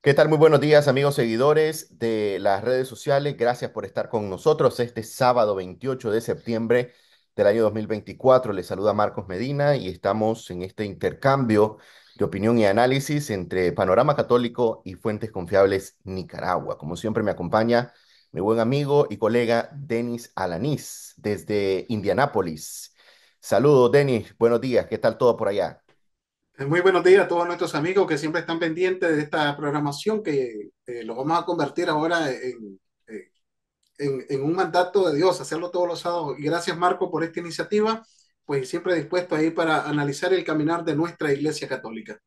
¿Qué tal? Muy buenos días amigos seguidores de las redes sociales. Gracias por estar con nosotros este sábado 28 de septiembre del año 2024. Les saluda Marcos Medina y estamos en este intercambio de opinión y análisis entre Panorama Católico y Fuentes Confiables Nicaragua. Como siempre me acompaña mi buen amigo y colega Denis Alanís desde Indianápolis. Saludos Denis, buenos días. ¿Qué tal todo por allá? Muy buenos días a todos nuestros amigos que siempre están pendientes de esta programación que eh, lo vamos a convertir ahora eh, en, en, un mandato de Dios, hacerlo todos los sábados. Y gracias Marco por esta iniciativa, pues siempre dispuesto ahí para analizar el caminar de nuestra Iglesia Católica.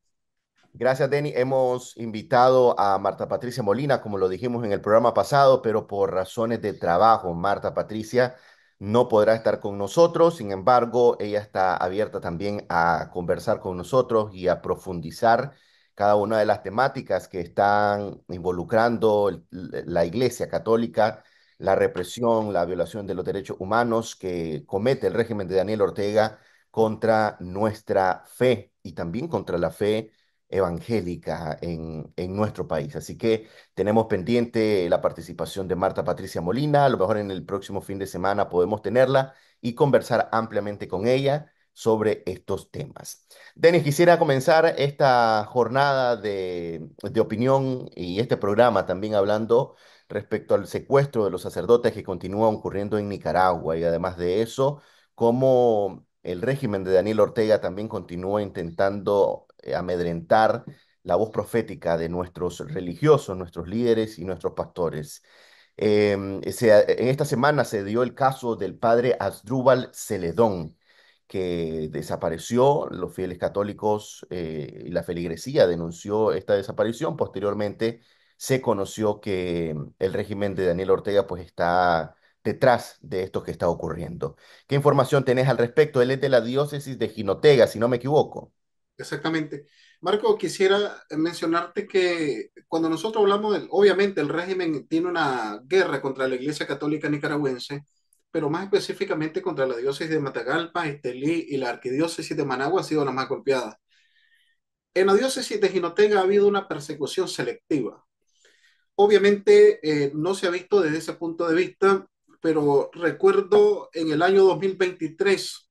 Gracias, Denny. Hemos invitado a Marta Patricia Molina, como lo dijimos en el programa pasado, pero por razones de trabajo, Marta Patricia no podrá estar con nosotros, sin embargo, ella está abierta también a conversar con nosotros y a profundizar cada una de las temáticas que están involucrando la Iglesia Católica, la represión, la violación de los derechos humanos que comete el régimen de Daniel Ortega contra nuestra fe y también contra la fe evangélica en, nuestro país. Así que tenemos pendiente la participación de Marta Patricia Molina, a lo mejor en el próximo fin de semana podemos tenerla y conversar ampliamente con ella sobre estos temas. Denis, quisiera comenzar esta jornada de, de opinión y este programa también hablando respecto al secuestro de los sacerdotes que continúa ocurriendo en Nicaragua y además de eso, cómo el régimen de Daniel Ortega también continúa intentando eh, amedrentar la voz profética de nuestros religiosos, nuestros líderes y nuestros pastores. Em, en esta semana se dio el caso del padre Asdrúbal Celedón, que desapareció. Los fieles católicos eh, y la feligresía denunció esta desaparición. Posteriormente se conoció que em, el régimen de Daniel Ortega pues está detrás de esto que está ocurriendo. ¿Qué información tenés al respecto? Él es de la diócesis de Ginotega, si no me equivoco. Exactamente. Marco, quisiera mencionarte que cuando nosotros hablamos, del, obviamente el régimen tiene una guerra contra la Iglesia Católica Nicaragüense, pero más específicamente contra la diócesis de Matagalpa, Estelí y la arquidiócesis de Managua ha sido la más golpeada. En la diócesis de Jinotega ha habido una persecución selectiva. Obviamente eh, no se ha visto desde ese punto de vista, pero recuerdo en el año 2023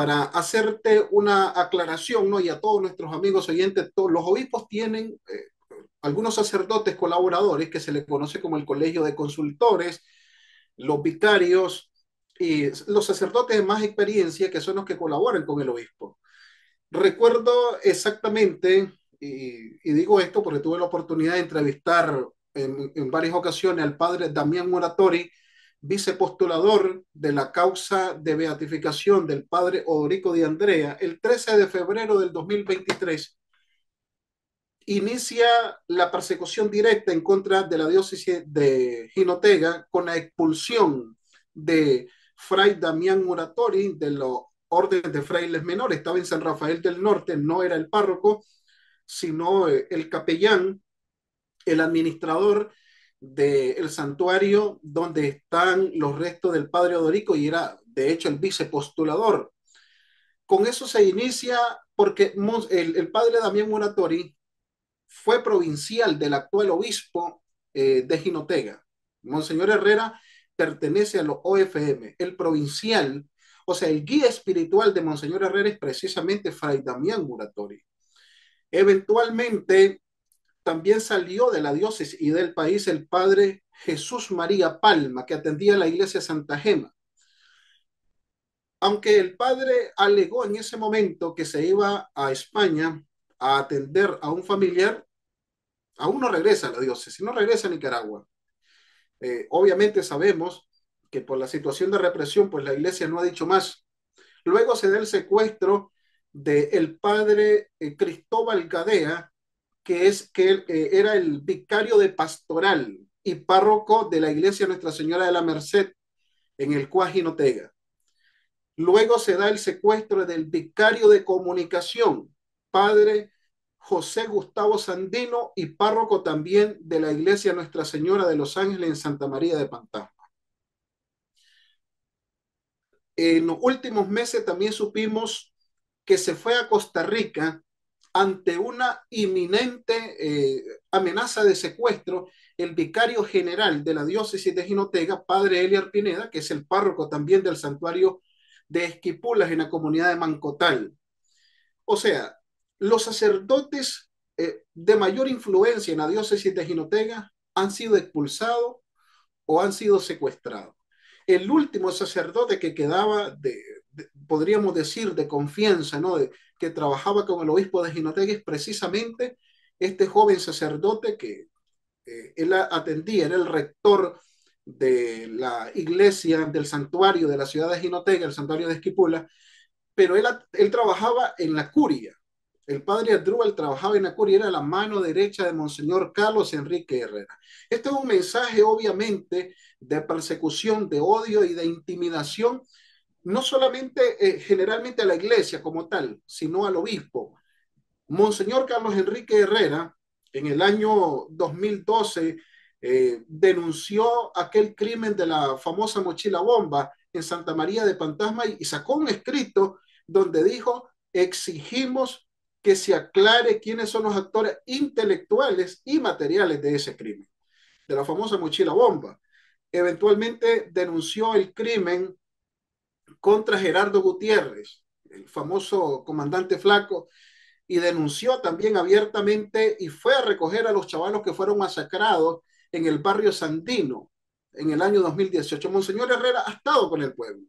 para hacerte una aclaración, ¿no? Y a todos nuestros amigos oyentes, todos, los obispos tienen eh, algunos sacerdotes colaboradores que se les conoce como el Colegio de Consultores, los vicarios y los sacerdotes de más experiencia que son los que colaboran con el obispo. Recuerdo exactamente, y, digo esto porque tuve la oportunidad de entrevistar en, en varias ocasiones al padre Damián Moratori, vicepostulador de la causa de beatificación del padre Odorico de Andrea, el 13 de febrero del 2023, inicia la persecución directa en contra de la diócesis de Ginotega con la expulsión de Fray Damián Muratori de los órdenes de frailes menores. Estaba en San Rafael del Norte, no era el párroco, sino eh, el capellán, el administrador del santuario donde están los restos del padre Odorico y era de hecho el vicepostulador. Con eso se inicia porque el, padre Damián Muratori fue provincial del actual obispo eh, de Jinotega. Monseñor Herrera pertenece a los OFM. El provincial, o sea, el guía espiritual de Monseñor Herrera es precisamente Fray Damián Muratori. Eventualmente, también salió de la diócesis y del país el padre Jesús María Palma, que atendía la iglesia Santa Gema. Aunque el padre alegó en ese momento que se iba a España a atender a un familiar, aún no regresa a la diócesis, no regresa a Nicaragua. Eh, obviamente sabemos que por la situación de represión, pues la iglesia no ha dicho más. Luego se da el secuestro del el padre eh, Cristóbal Cadea, que, es, que eh, era el vicario de pastoral y párroco de la iglesia Nuestra Señora de la Merced en el Cuajinotega. Luego se da el secuestro del vicario de comunicación, padre José Gustavo Sandino y párroco también de la iglesia Nuestra Señora de los Ángeles en Santa María de Pantasma. En los últimos meses también supimos que se fue a Costa Rica ante una inminente eh, amenaza de secuestro, el vicario general de la diócesis de Ginotega, padre Eliar Pineda, que es el párroco también del santuario de Esquipulas en la comunidad de Mancotal. O sea, los sacerdotes eh, de mayor influencia en la diócesis de Ginotega han sido expulsados o han sido secuestrados. El último sacerdote que quedaba de, podríamos decir, de confianza, ¿no? De, que trabajaba con el obispo de es precisamente este joven sacerdote que eh, él atendía, era el rector de la iglesia, del santuario de la ciudad de jinotega el santuario de Esquipula, pero él, él trabajaba en la curia. El padre Adrúbal trabajaba en la curia, era la mano derecha de Monseñor Carlos Enrique Herrera. Este es un mensaje, obviamente, de persecución, de odio y de intimidación no solamente eh, generalmente a la iglesia como tal, sino al obispo. Monseñor Carlos Enrique Herrera, en el año 2012, eh, denunció aquel crimen de la famosa mochila bomba en Santa María de Pantasma y sacó un escrito donde dijo, exigimos que se aclare quiénes son los actores intelectuales y materiales de ese crimen, de la famosa mochila bomba. Eventualmente denunció el crimen contra Gerardo Gutiérrez, el famoso comandante flaco, y denunció también abiertamente y fue a recoger a los chavalos que fueron masacrados en el barrio Sandino en el año 2018. Monseñor Herrera ha estado con el pueblo.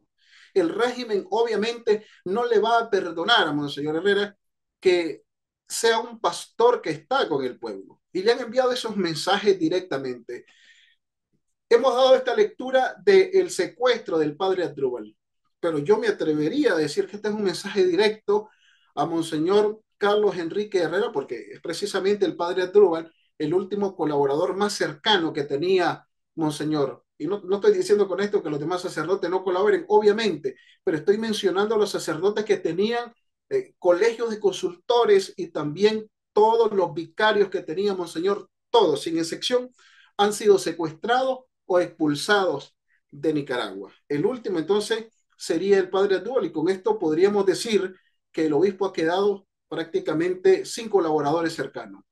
El régimen obviamente no le va a perdonar a Monseñor Herrera que sea un pastor que está con el pueblo. Y le han enviado esos mensajes directamente. Hemos dado esta lectura del secuestro del padre Adrúbal pero yo me atrevería a decir que este es un mensaje directo a Monseñor Carlos Enrique Herrera, porque es precisamente el padre Adrúbal el último colaborador más cercano que tenía Monseñor. Y no, estoy diciendo con esto que los demás sacerdotes no colaboren, obviamente, pero estoy mencionando a los sacerdotes que tenían eh, colegios de consultores y también todos los vicarios que tenía Monseñor, todos, sin excepción, han sido secuestrados o expulsados de Nicaragua. El último, entonces, sería el padre dual y con esto podríamos decir que el obispo ha quedado prácticamente sin colaboradores cercanos.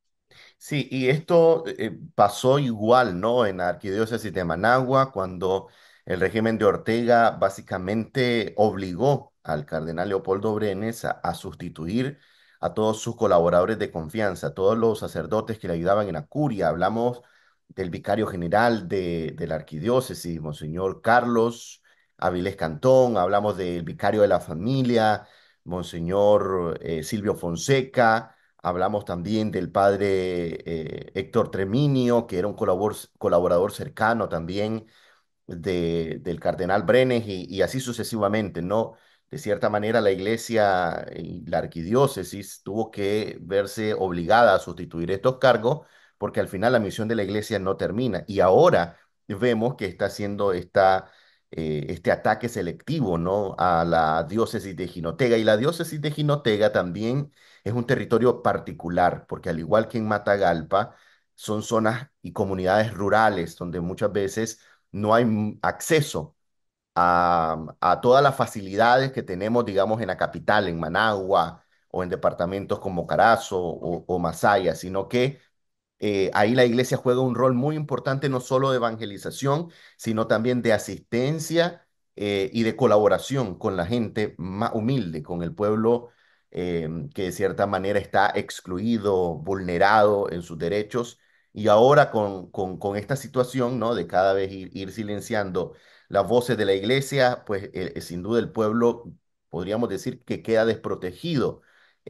Sí, y esto eh, pasó igual, ¿no? En la arquidiócesis de Managua, cuando el régimen de Ortega básicamente obligó al cardenal Leopoldo Brenes a, sustituir a todos sus colaboradores de confianza, a todos los sacerdotes que le ayudaban en la curia. Hablamos del vicario general de, de la arquidiócesis, Monseñor Carlos Avilés Cantón, hablamos del vicario de la familia, Monseñor eh, Silvio Fonseca, hablamos también del padre eh, Héctor Treminio, que era un colaborador, cercano también del cardenal Brenes y, y, así sucesivamente, ¿no? De cierta manera la iglesia y la arquidiócesis tuvo que verse obligada a sustituir estos cargos porque al final la misión de la iglesia no termina y ahora vemos que está haciendo esta eh, este ataque selectivo ¿no? a la diócesis de Jinotega. Y la diócesis de Jinotega también es un territorio particular, porque al igual que en Matagalpa, son zonas y comunidades rurales donde muchas veces no hay acceso a, todas las facilidades que tenemos, digamos, en la capital, en Managua o en departamentos como Carazo o Masaya, sino que eh, ahí la iglesia juega un rol muy importante, no solo de evangelización, sino también de asistencia eh, y de colaboración con la gente más humilde, con el pueblo eh, que de cierta manera está excluido, vulnerado en sus derechos. Y ahora con, esta situación, De cada vez ir, silenciando las voces de la iglesia, pues sin duda el pueblo, podríamos decir, que queda desprotegido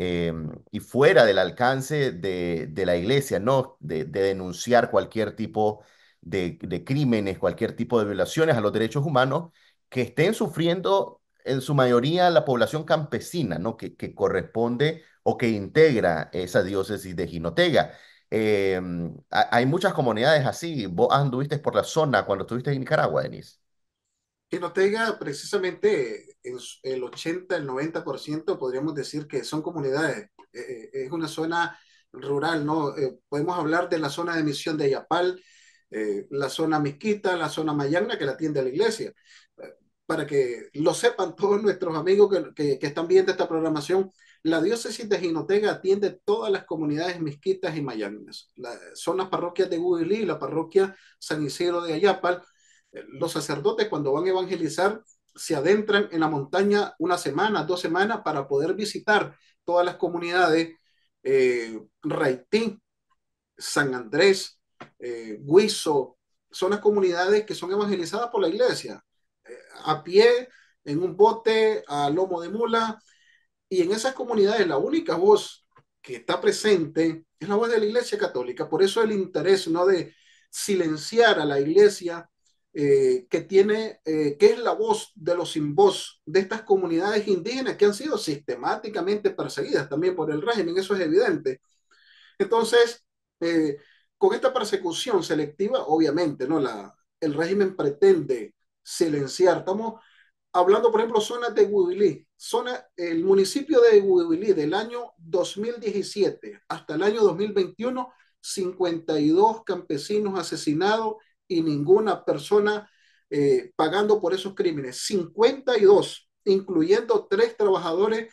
Em, y fuera del alcance de, de la iglesia, ¿no? De, denunciar cualquier tipo de, crímenes, cualquier tipo de violaciones a los derechos humanos que estén sufriendo en su mayoría la población campesina, ¿no? Que, que corresponde o que integra esa diócesis de Jinotega. Em, hay muchas comunidades así. Vos anduviste por la zona cuando estuviste en Nicaragua, Denise. Ginotega, precisamente el 80, el 90%, podríamos decir que son comunidades. Eh, eh, es una zona rural, ¿no? Eh, podemos hablar de la zona de misión de Ayapal, la zona Mezquita, la zona Mayagna, que la atiende la iglesia. Para que lo sepan todos nuestros amigos que, que, están viendo esta programación, la diócesis de Ginotega atiende todas las comunidades mezquitas y mayagnas. son las parroquias de Guilí y la parroquia San Isidro de Ayapal, los sacerdotes cuando van a evangelizar se adentran en la montaña una semana, dos semanas para poder visitar todas las comunidades, eh, Raití, San Andrés, eh, Huizo, son las comunidades que son evangelizadas por la iglesia, eh, a pie, en un bote, a lomo de mula, y en esas comunidades la única voz que está presente es la voz de la iglesia católica, por eso el interés ¿no? de silenciar a la iglesia eh, que tiene, eh, que es la voz de los sin voz de estas comunidades indígenas que han sido sistemáticamente perseguidas también por el régimen, eso es evidente. Entonces, eh, con esta persecución selectiva, obviamente, ¿no? La, el régimen pretende silenciar. Estamos hablando, por ejemplo, zonas de Guibilí zona, el municipio de Guibilí del año 2017 hasta el año 2021, 52 campesinos asesinados y ninguna persona eh, pagando por esos crímenes. 52, incluyendo tres trabajadores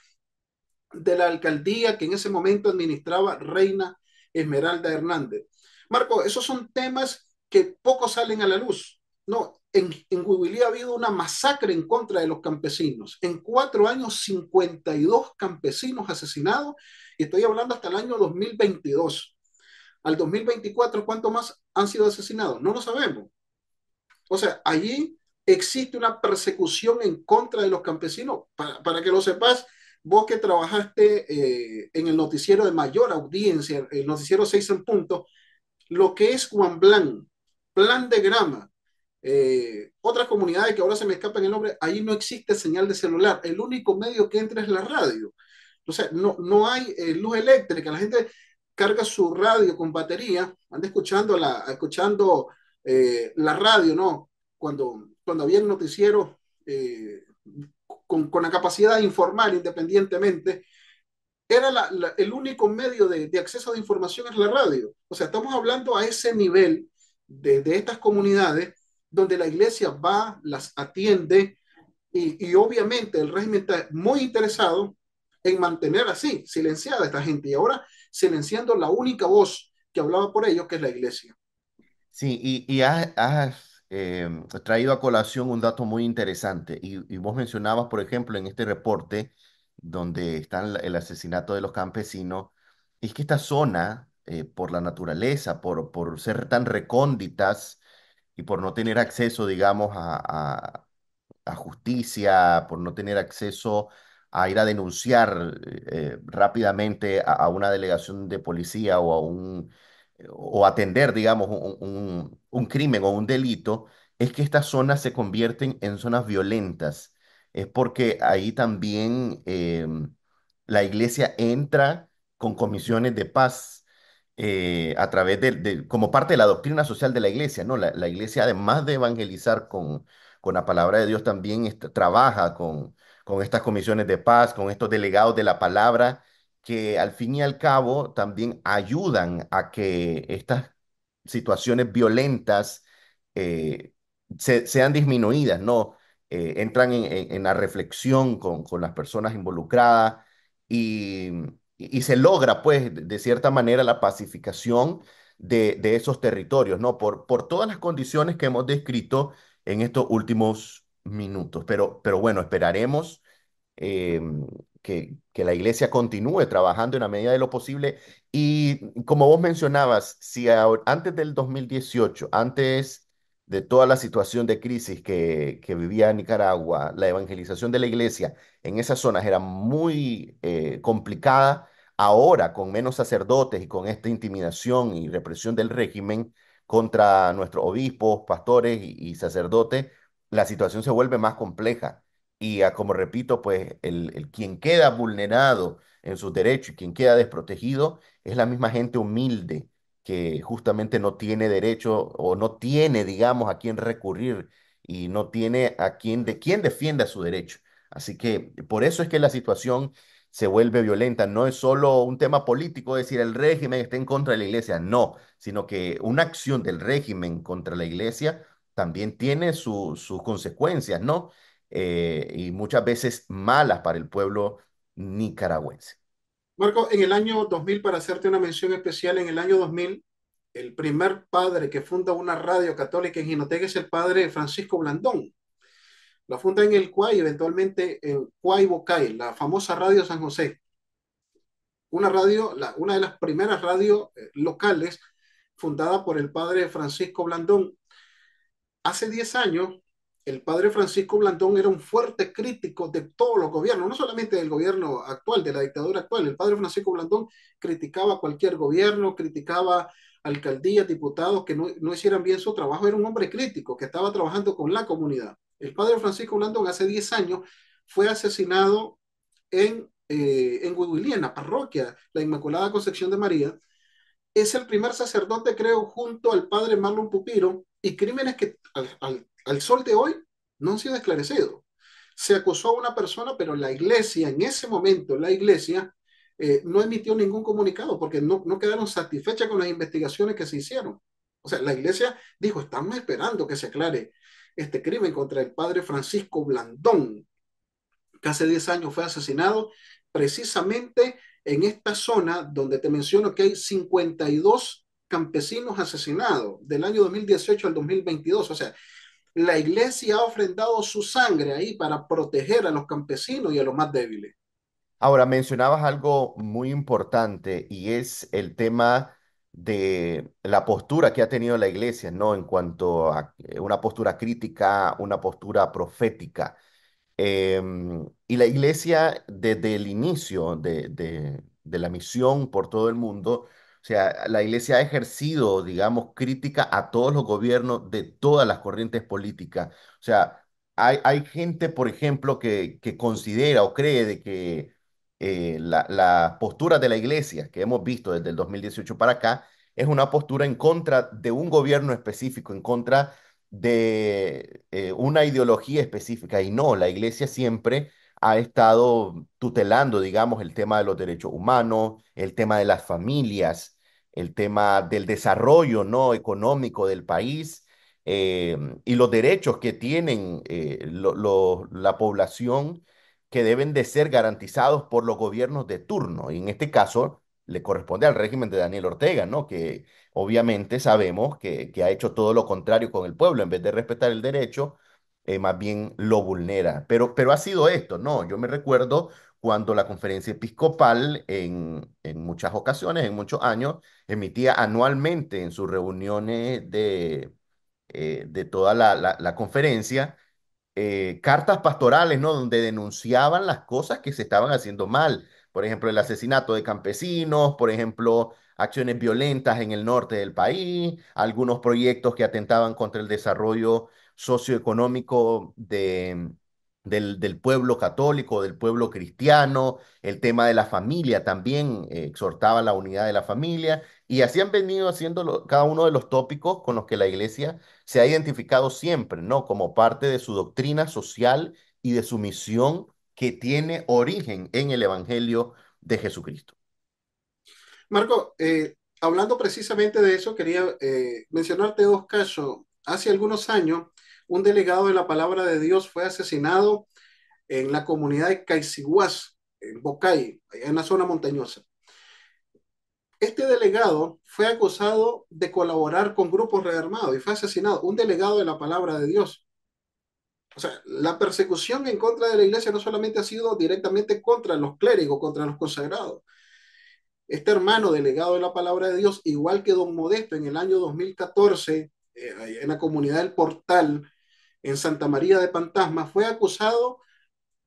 de la alcaldía que en ese momento administraba Reina Esmeralda Hernández. Marco, esos son temas que poco salen a la luz. No, en, en ha habido una masacre en contra de los campesinos. En cuatro años, 52 campesinos asesinados, y estoy hablando hasta el año 2022 al 2024, ¿cuánto más han sido asesinados? No lo sabemos. O sea, allí existe una persecución en contra de los campesinos. Para, que lo sepas, vos que trabajaste eh, en el noticiero de mayor audiencia, el noticiero 6 en punto, lo que es Juan Blanc, Plan de Grama, eh, otras comunidades que ahora se me escapan el nombre, ahí no existe señal de celular. El único medio que entra es la radio. O sea, no, no hay eh, luz eléctrica. La gente carga su radio con batería, anda escuchando la, escuchando, eh, la radio, ¿no? Cuando, cuando había el noticiero eh, con, con, la capacidad de informar independientemente, era la, el único medio de, de, acceso de información es la radio. O sea, estamos hablando a ese nivel de, de estas comunidades donde la iglesia va, las atiende y, y, obviamente el régimen está muy interesado en mantener así, silenciada a esta gente. Y ahora silenciando la única voz que hablaba por ellos, que es la iglesia. Sí, y, has, em, traído a colación un dato muy interesante. Y, vos mencionabas, por ejemplo, en este reporte donde están el asesinato de los campesinos, es que esta zona, eh, por la naturaleza, por, ser tan recónditas y por no tener acceso, digamos, a, a justicia, por no tener acceso a ir a denunciar eh, eh, rápidamente a, una delegación de policía o a un o atender, digamos, un, crimen o un delito, es que estas zonas se convierten en zonas violentas. Es porque ahí también em, la iglesia entra con comisiones de paz eh, a través de, como parte de la doctrina social de la iglesia, ¿no? La, iglesia, además de evangelizar con, con la palabra de Dios, también trabaja con, con estas comisiones de paz, con estos delegados de la palabra, que al fin y al cabo también ayudan a que estas situaciones violentas eh, se, sean disminuidas, ¿no? Eh, entran en, la reflexión con, las personas involucradas y, se logra, pues, de cierta manera la pacificación de, esos territorios, ¿no? Por, por todas las condiciones que hemos descrito en estos últimos minutos. Pero, pero bueno, esperaremos eh, que, que, la iglesia continúe trabajando en la medida de lo posible. Y como vos mencionabas, si antes del 2018, antes de toda la situación de crisis que, que vivía Nicaragua, la evangelización de la iglesia en esas zonas era muy eh, complicada. Ahora, con menos sacerdotes y con esta intimidación y represión del régimen contra nuestros obispos, pastores y sacerdotes, la situación se vuelve más compleja. Y como repito, pues el, quien queda vulnerado en sus derechos y quien queda desprotegido es la misma gente humilde que justamente no tiene derecho o no tiene, digamos, a quién recurrir y no tiene a quién, de, quién defienda su derecho. Así que por eso es que la situación se vuelve violenta. No es solo un tema político, decir, el régimen está en contra de la iglesia, no, sino que una acción del régimen contra la iglesia también tiene sus consecuencias, ¿no? Eh, y muchas veces malas para el pueblo nicaragüense. Marco, en el año 2000, para hacerte una mención especial, en el año 2000, el primer padre que funda una radio católica en Ginoteca es el padre Francisco Blandón. La funda en el Cuay, eventualmente en Cuay Bocay, la famosa radio San José. Una radio, una de las primeras radios eh, locales fundada por el padre Francisco Blandón. Hace 10 años, el padre Francisco Blandón era un fuerte crítico de todos los gobiernos, no solamente del gobierno actual, de la dictadura actual. El padre Francisco Blandón criticaba cualquier gobierno, criticaba alcaldías, diputados que no, no, hicieran bien su trabajo. Era un hombre crítico que estaba trabajando con la comunidad. El padre Francisco Blandón hace 10 años fue asesinado en, eh, en la parroquia, la Inmaculada Concepción de María. Es el primer sacerdote, creo, junto al padre Marlon Pupiro, y crímenes que al, sol de hoy no han sido esclarecidos. Se acusó a una persona, pero la iglesia, en ese momento, la iglesia eh, no emitió ningún comunicado porque no, no quedaron satisfechas con las investigaciones que se hicieron. O sea, la iglesia dijo, estamos esperando que se aclare este crimen contra el padre Francisco Blandón, que hace 10 años fue asesinado precisamente en esta zona donde te menciono que hay 52 campesinos asesinados del año 2018 al 2022. O sea, la iglesia ha ofrendado su sangre ahí para proteger a los campesinos y a los más débiles. Ahora, mencionabas algo muy importante y es el tema de la postura que ha tenido la iglesia, ¿no? En cuanto a eh, una postura crítica, una postura profética. Em, y la iglesia, desde el inicio de, de, de la misión por todo el mundo, o sea, la Iglesia ha ejercido, digamos, crítica a todos los gobiernos de todas las corrientes políticas. O sea, hay, gente, por ejemplo, que, considera o cree de que eh, la, postura de la Iglesia que hemos visto desde el 2018 para acá es una postura en contra de un gobierno específico, en contra de eh, una ideología específica. Y no, la Iglesia siempre ha estado tutelando, digamos, el tema de los derechos humanos, el tema de las familias, el tema del desarrollo ¿no? económico del país eh, y los derechos que tienen eh, la población que deben de ser garantizados por los gobiernos de turno. Y en este caso le corresponde al régimen de Daniel Ortega, ¿no? que obviamente sabemos que, ha hecho todo lo contrario con el pueblo, en vez de respetar el derecho, eh, más bien lo vulnera. Pero, pero ha sido esto, ¿no? Yo me recuerdo cuando la conferencia episcopal en, en muchas ocasiones, en muchos años, emitía anualmente en sus reuniones de, eh, de toda la, conferencia eh, cartas pastorales, ¿no? Donde denunciaban las cosas que se estaban haciendo mal. Por ejemplo, el asesinato de campesinos, por ejemplo, acciones violentas en el norte del país, algunos proyectos que atentaban contra el desarrollo socioeconómico de, del, pueblo católico, del pueblo cristiano, el tema de la familia también eh, exhortaba la unidad de la familia, y así han venido haciendo cada uno de los tópicos con los que la iglesia se ha identificado siempre, ¿no? Como parte de su doctrina social y de su misión que tiene origen en el Evangelio de Jesucristo. Marco, eh, hablando precisamente de eso, quería eh, mencionarte dos casos. Hace algunos años, un delegado de la palabra de Dios fue asesinado en la comunidad de Caiciguas, en Bocay, en la zona montañosa. Este delegado fue acusado de colaborar con grupos rearmados y fue asesinado, un delegado de la palabra de Dios. O sea, la persecución en contra de la iglesia no solamente ha sido directamente contra los clérigos, contra los consagrados. Este hermano delegado de la palabra de Dios, igual que don Modesto en el año 2014, eh, en la comunidad del Portal, en Santa María de Pantasma, fue acusado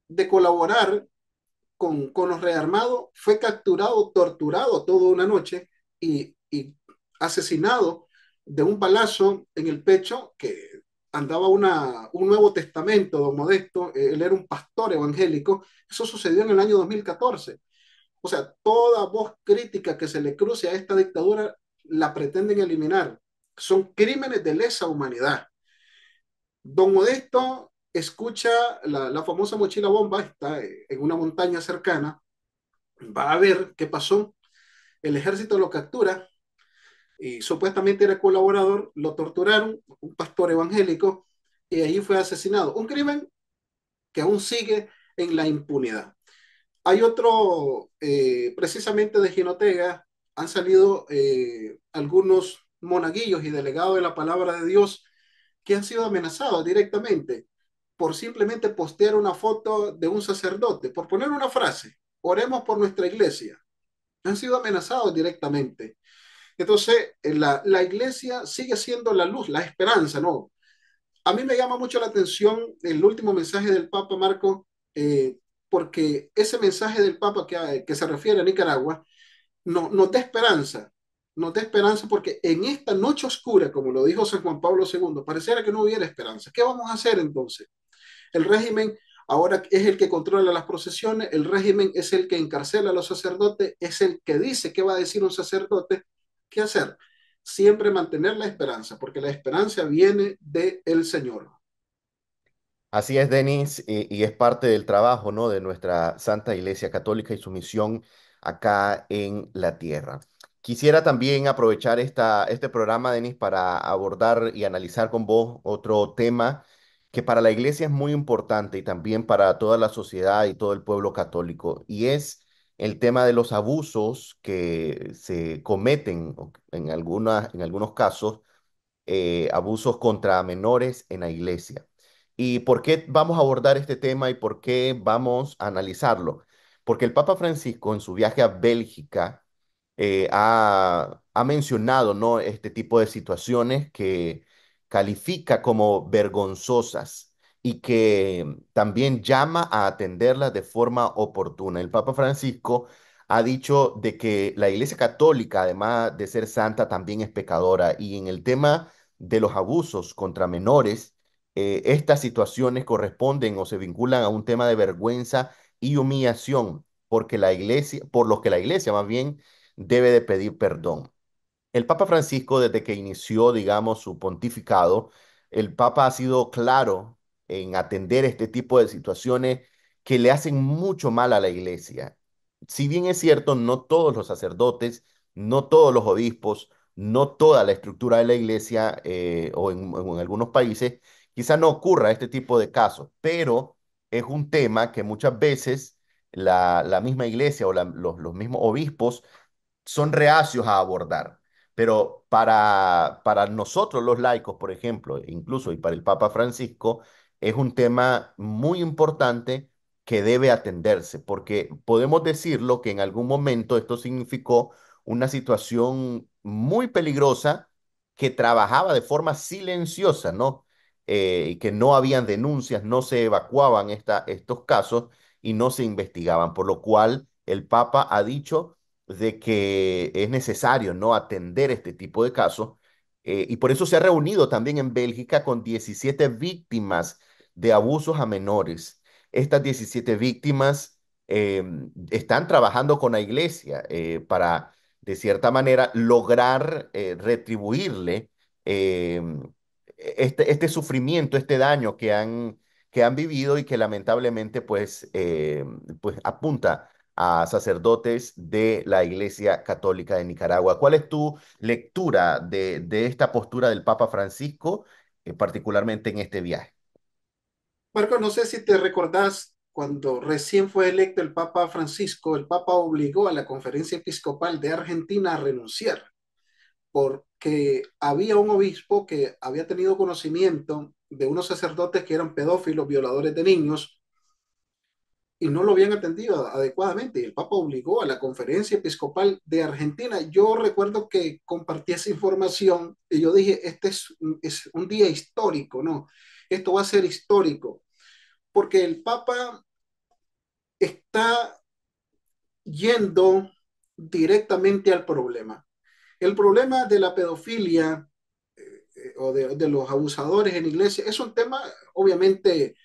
de colaborar con, con los rearmados, fue capturado, torturado toda una noche y, asesinado de un balazo en el pecho que andaba una, un Nuevo Testamento, don Modesto, él era un pastor evangélico, eso sucedió en el año 2014. O sea, toda voz crítica que se le cruce a esta dictadura la pretenden eliminar. Son crímenes de lesa humanidad. Don Modesto escucha la, famosa mochila bomba, está eh, en una montaña cercana, va a ver qué pasó, el ejército lo captura y supuestamente era colaborador, lo torturaron, un pastor evangélico, y ahí fue asesinado. Un crimen que aún sigue en la impunidad. Hay otro, eh, precisamente de Ginotega, han salido eh, algunos monaguillos y delegados de la palabra de Dios que han sido amenazados directamente por simplemente postear una foto de un sacerdote, por poner una frase, oremos por nuestra iglesia. Han sido amenazados directamente. Entonces, eh, la, la iglesia sigue siendo la luz, la esperanza, ¿no? A mí me llama mucho la atención el último mensaje del Papa Marco, eh, porque ese mensaje del Papa que, se refiere a Nicaragua no, nos da esperanza, nos dé esperanza porque en esta noche oscura, como lo dijo San Juan Pablo II, pareciera que no hubiera esperanza. ¿Qué vamos a hacer entonces? El régimen ahora es el que controla las procesiones, el régimen es el que encarcela a los sacerdotes, es el que dice qué va a decir un sacerdote, qué hacer. Siempre mantener la esperanza, porque la esperanza viene del Señor. Así es, Denis, y, y, es parte del trabajo ¿no? de nuestra Santa Iglesia Católica y su misión acá en la tierra. Quisiera también aprovechar esta, este programa, Denis, para abordar y analizar con vos otro tema que para la iglesia es muy importante y también para toda la sociedad y todo el pueblo católico, y es el tema de los abusos que se cometen en, algunas, en algunos casos, eh, abusos contra menores en la iglesia. ¿Y por qué vamos a abordar este tema y por qué vamos a analizarlo? Porque el Papa Francisco en su viaje a Bélgica, eh, ha, mencionado ¿no? este tipo de situaciones que califica como vergonzosas y que también llama a atenderlas de forma oportuna. El Papa Francisco ha dicho de que la Iglesia Católica, además de ser santa, también es pecadora. Y en el tema de los abusos contra menores, eh, estas situaciones corresponden o se vinculan a un tema de vergüenza y humillación, porque la Iglesia, por los que la Iglesia más bien debe de pedir perdón. El Papa Francisco, desde que inició, digamos, su pontificado, el Papa ha sido claro en atender este tipo de situaciones que le hacen mucho mal a la iglesia. Si bien es cierto, no todos los sacerdotes, no todos los obispos, no toda la estructura de la iglesia eh, o en, algunos países, quizá no ocurra este tipo de casos, pero es un tema que muchas veces la, misma iglesia o los mismos obispos son reacios a abordar. Pero para, para nosotros los laicos, por ejemplo, e incluso y para el Papa Francisco, es un tema muy importante que debe atenderse, porque podemos decirlo que en algún momento esto significó una situación muy peligrosa que trabajaba de forma silenciosa, ¿no? Eh, y que no habían denuncias, no se evacuaban esta, estos casos y no se investigaban, por lo cual el Papa ha dicho de que es necesario no atender este tipo de casos eh, y por eso se ha reunido también en Bélgica con 17 víctimas de abusos a menores. Estas 17 víctimas em, están trabajando con la iglesia eh, para, de cierta manera, lograr eh, retribuirle em, este, este sufrimiento, este daño que han, que han vivido y que lamentablemente pues, em, pues apunta a sacerdotes de la Iglesia Católica de Nicaragua. ¿Cuál es tu lectura de, esta postura del Papa Francisco, eh, particularmente en este viaje? Marco, no sé si te recordás cuando recién fue electo el Papa Francisco, el Papa obligó a la Conferencia Episcopal de Argentina a renunciar porque había un obispo que había tenido conocimiento de unos sacerdotes que eran pedófilos, violadores de niños, y no lo habían atendido adecuadamente. Y El Papa obligó a la conferencia episcopal de Argentina. Yo recuerdo que compartí esa información y yo dije, este es, un día histórico, ¿no? Esto va a ser histórico, porque el Papa está yendo directamente al problema. El problema de la pedofilia eh, eh, o de, de, los abusadores en iglesia es un tema obviamente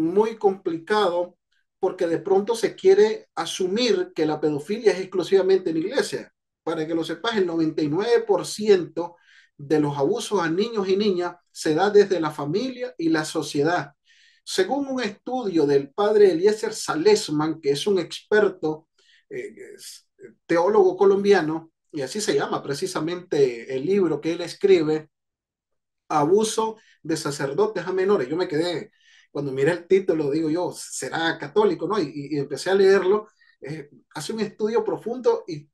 muy complicado porque de pronto se quiere asumir que la pedofilia es exclusivamente en iglesia. Para que lo sepas, el 99% de los abusos a niños y niñas se da desde la familia y la sociedad. Según un estudio del padre Eliezer Salesman, que es un experto eh, teólogo colombiano, y así se llama precisamente el libro que él escribe, Abuso de sacerdotes a menores. Yo me quedé cuando miré el título, digo yo, será católico, ¿no? Y, empecé a leerlo, eh, hace un estudio profundo y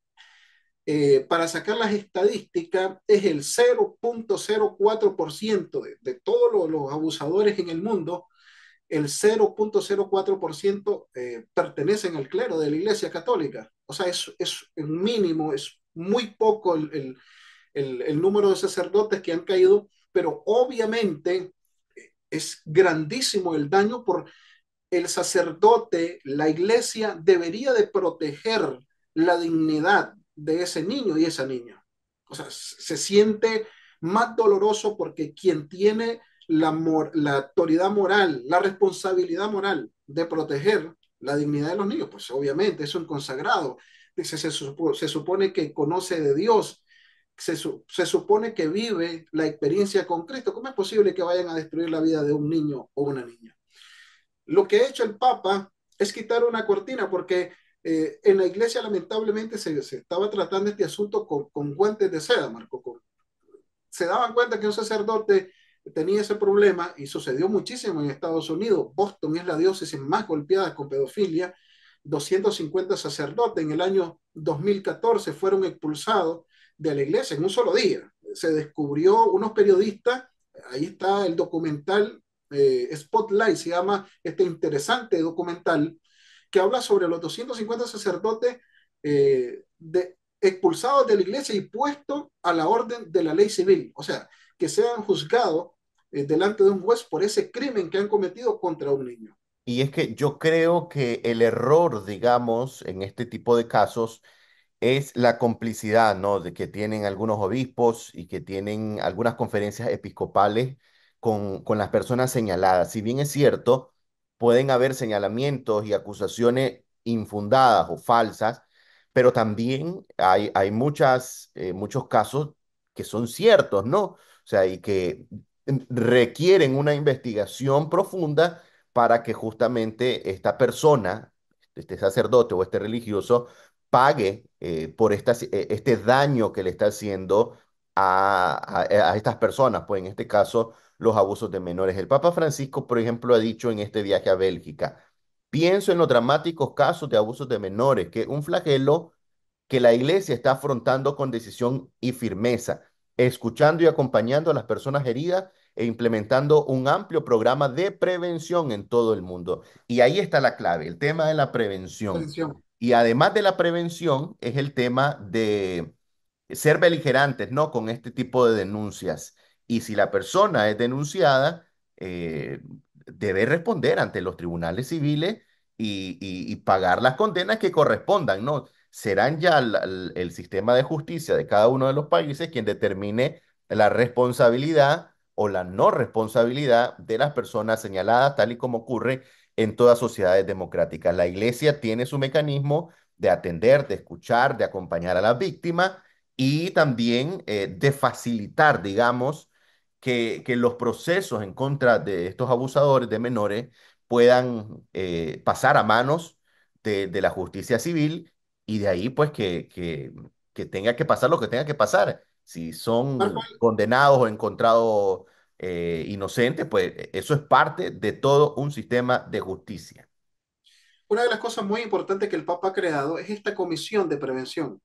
eh, para sacar las estadísticas es el 0.04% de, de, todos los, abusadores en el mundo, el 0.04% eh, pertenecen al clero de la Iglesia Católica. O sea, es, es mínimo, es muy poco el, el, el, el número de sacerdotes que han caído, pero obviamente es grandísimo el daño por el sacerdote, la iglesia debería de proteger la dignidad de ese niño y esa niña. O sea, se siente más doloroso porque quien tiene la, autoridad moral, la responsabilidad moral de proteger la dignidad de los niños, pues obviamente es un consagrado. se supone que conoce de Dios, se, supone que vive la experiencia con Cristo. ¿Cómo es posible que vayan a destruir la vida de un niño o una niña? Lo que ha hecho el Papa es quitar una cortina porque eh, en la iglesia lamentablemente se, estaba tratando este asunto con, guantes de seda, Marco. se daban cuenta que un sacerdote tenía ese problema y sucedió muchísimo en Estados Unidos. Boston es la diócesis más golpeada con pedofilia. 250 sacerdotes en el año 2014 fueron expulsados de la iglesia en un solo día. Se descubrió unos periodistas, ahí está el documental eh, Spotlight, se llama este interesante documental, que habla sobre los 250 sacerdotes eh, expulsados de la iglesia y puestos a la orden de la ley civil, o sea, que sean juzgados eh, delante de un juez por ese crimen que han cometido contra un niño. Y es que yo creo que el error, digamos, en este tipo de casos es la complicidad, ¿no? De que tienen algunos obispos y que tienen algunas conferencias episcopales con, con las personas señaladas. Si bien es cierto, pueden haber señalamientos y acusaciones infundadas o falsas, pero también hay, hay muchas, eh, muchos casos que son ciertos, ¿no? O sea, y que requieren una investigación profunda para que justamente esta persona, este sacerdote o este religioso, pague eh, por eh, este daño que le está haciendo a, estas personas, pues en este caso los abusos de menores. El Papa Francisco, por ejemplo, ha dicho en este viaje a Bélgica, pienso en los dramáticos casos de abusos de menores, que un flagelo que la iglesia está afrontando con decisión y firmeza, escuchando y acompañando a las personas heridas e implementando un amplio programa de prevención en todo el mundo. Y ahí está la clave, el tema de la prevención. Y además de la prevención, es el tema de ser beligerantes, ¿no? Con este tipo de denuncias. Y si la persona es denunciada, eh, debe responder ante los tribunales civiles y, pagar las condenas que correspondan, ¿no? Serán ya el, el sistema de justicia de cada uno de los países quien determine la responsabilidad o la no responsabilidad de las personas señaladas, tal y como ocurre en todas sociedades democráticas. La iglesia tiene su mecanismo de atender, de escuchar, de acompañar a la víctima y también eh, de facilitar, digamos, que, que, los procesos en contra de estos abusadores de menores puedan eh, pasar a manos de, la justicia civil y de ahí pues que, que, tenga que pasar lo que tenga que pasar. Si son condenados o encontrados eh, inocentes, pues e, eso es parte de todo un sistema de justicia. Una de las cosas muy importantes que el Papa ha creado es esta comisión de prevención.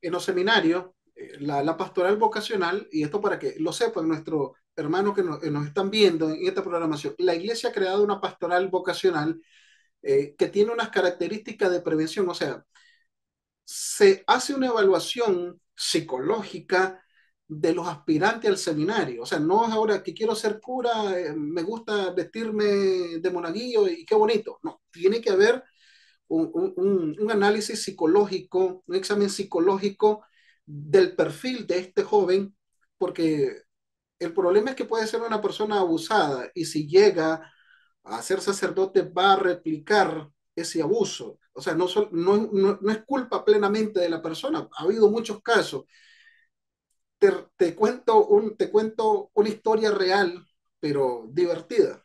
En los seminarios, eh, la, pastoral vocacional, y esto para que lo sepan nuestros hermanos que nos, están viendo en esta programación, la Iglesia ha creado una pastoral vocacional eh, que tiene unas características de prevención, o sea, se hace una evaluación psicológica, de los aspirantes al seminario. O sea, no es ahora que quiero ser cura, eh, me gusta vestirme de monaguillo y qué bonito. No, tiene que haber un, análisis psicológico, un examen psicológico del perfil de este joven, porque el problema es que puede ser una persona abusada y si llega a ser sacerdote va a replicar ese abuso. O sea, no, no, no es culpa plenamente de la persona. Ha habido muchos casos te, cuento un, te cuento una historia real, pero divertida.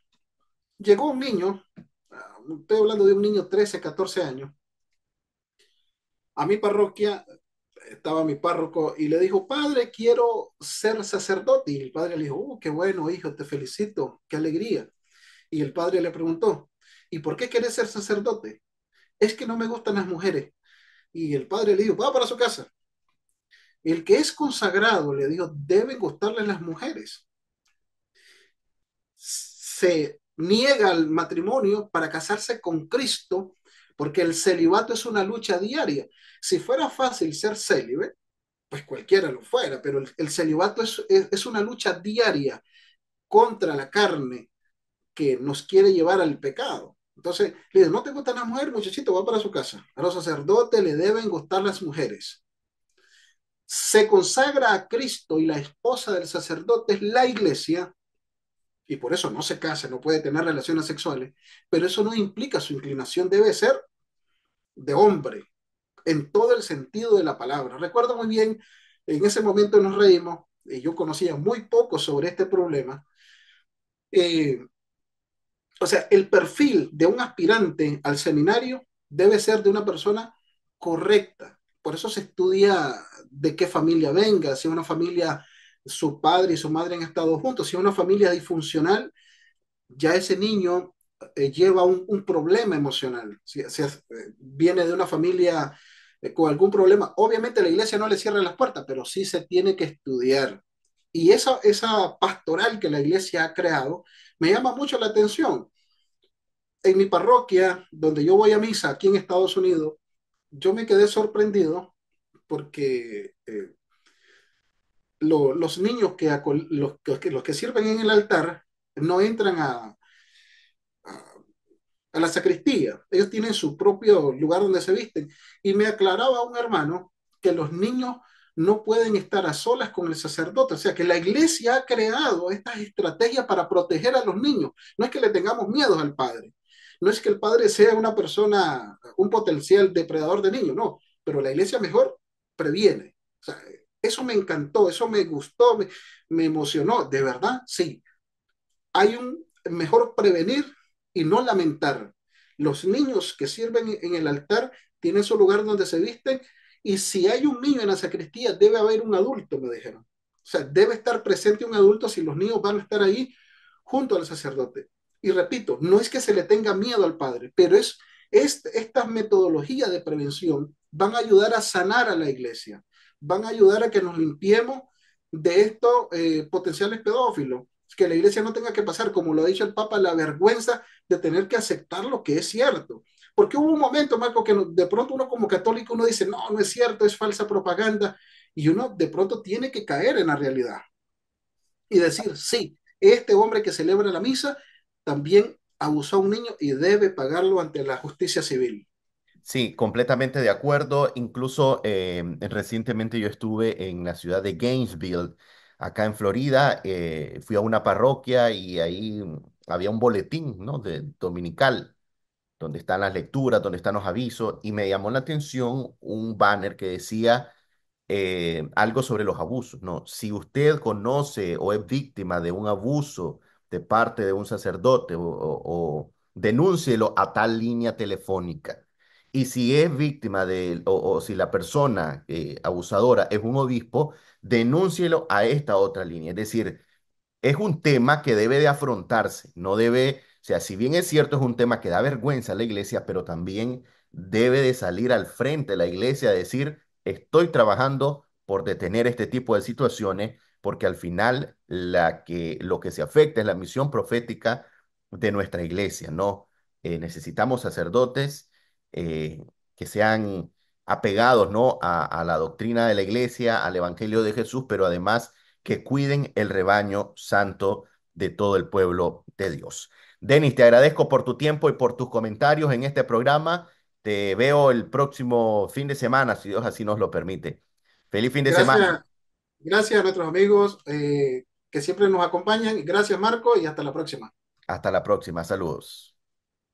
Llegó un niño, ah, estoy hablando de un niño 13, 14 años, a mi parroquia, estaba mi párroco y le dijo, padre, quiero ser sacerdote. Y el padre le dijo, oh, qué bueno, hijo, te felicito, qué alegría. Y el padre le preguntó, ¿y por qué quieres ser sacerdote? Es que no me gustan las mujeres. Y el padre le dijo, va para su casa. El que es consagrado, le dijo, deben gustarle las mujeres. Se niega al matrimonio para casarse con Cristo, porque el celibato es una lucha diaria. Si fuera fácil ser célibe, pues cualquiera lo fuera, pero el, celibato es, una lucha diaria contra la carne que nos quiere llevar al pecado. Entonces, le dice, no te gustan las mujeres, muchachito, va para su casa. A los sacerdotes le deben gustar las mujeres se consagra a Cristo y la esposa del sacerdote es la iglesia, y por eso no se casa, no puede tener relaciones sexuales, pero eso no implica su inclinación, debe ser de hombre, en todo el sentido de la palabra. Recuerdo muy bien, en ese momento nos reímos, y yo conocía muy poco sobre este problema. Eh, o sea, el perfil de un aspirante al seminario debe ser de una persona correcta, por eso se estudia de qué familia venga, si una familia, su padre y su madre han estado juntos, si una familia disfuncional, ya ese niño eh, lleva un, problema emocional, si, eh, viene de una familia eh, con algún problema, obviamente la iglesia no le cierra las puertas, pero sí se tiene que estudiar. Y esa, esa pastoral que la iglesia ha creado me llama mucho la atención. En mi parroquia, donde yo voy a misa aquí en Estados Unidos, yo me quedé sorprendido porque eh, los niños que, los, que, sirven en el altar no entran a, a, a, la sacristía. Ellos tienen su propio lugar donde se visten. Y me aclaraba un hermano que los niños no pueden estar a solas con el sacerdote. O sea, que la iglesia ha creado estas estrategias para proteger a los niños. No es que le tengamos miedo al padre, no es que el padre sea una persona, un potencial depredador de niños, no, pero la iglesia mejor previene. eso me encantó, eso me gustó, me, me emocionó, de verdad, sí. Hay un mejor prevenir y no lamentar. Los niños que sirven en el altar tienen su lugar donde se visten y si hay un niño en la sacristía debe haber un adulto, me dijeron. O sea, debe estar presente un adulto si los niños van a estar ahí junto al sacerdote. Y repito, no es que se le tenga miedo al padre, pero es, estas metodologías de prevención van a ayudar a sanar a la iglesia, van a ayudar a que nos limpiemos de estos eh, potenciales pedófilos, que la iglesia no tenga que pasar, como lo ha dicho el Papa, la vergüenza de tener que aceptar lo que es cierto. Porque hubo un momento, Marco, que de pronto uno como católico uno dice, no, no es cierto, es falsa propaganda, y uno de pronto tiene que caer en la realidad y decir, sí, este hombre que celebra la misa también abusó a un niño y debe pagarlo ante la justicia civil. Sí, completamente de acuerdo. Incluso eh, recientemente yo estuve en la ciudad de Gainesville, acá en Florida. Eh, fui a una parroquia y ahí había un boletín, ¿no? De dominical, donde están las lecturas, donde están los avisos. Y me llamó la atención un banner que decía eh, algo sobre los abusos, ¿no? Si usted conoce o es víctima de un abuso, de parte de un sacerdote o, denúncielo a tal línea telefónica. Y si es víctima de, o, si la persona eh, abusadora es un obispo, denúncielo a esta otra línea. Es decir, es un tema que debe de afrontarse, no debe, o sea, si bien es cierto, es un tema que da vergüenza a la iglesia, pero también debe de salir al frente de la iglesia a decir, estoy trabajando por detener este tipo de situaciones porque al final lo que se afecta es la misión profética de nuestra iglesia, ¿no? Eh, necesitamos sacerdotes eh, que sean apegados, ¿no? A, la doctrina de la iglesia, al evangelio de Jesús, pero además que cuiden el rebaño santo de todo el pueblo de Dios. Denis, te agradezco por tu tiempo y por tus comentarios en este programa. Te veo el próximo fin de semana, si Dios así nos lo permite. Feliz fin de semana. Gracias a nuestros amigos eh, que siempre nos acompañan. Gracias, Marco, y hasta la próxima. Hasta la próxima. Saludos.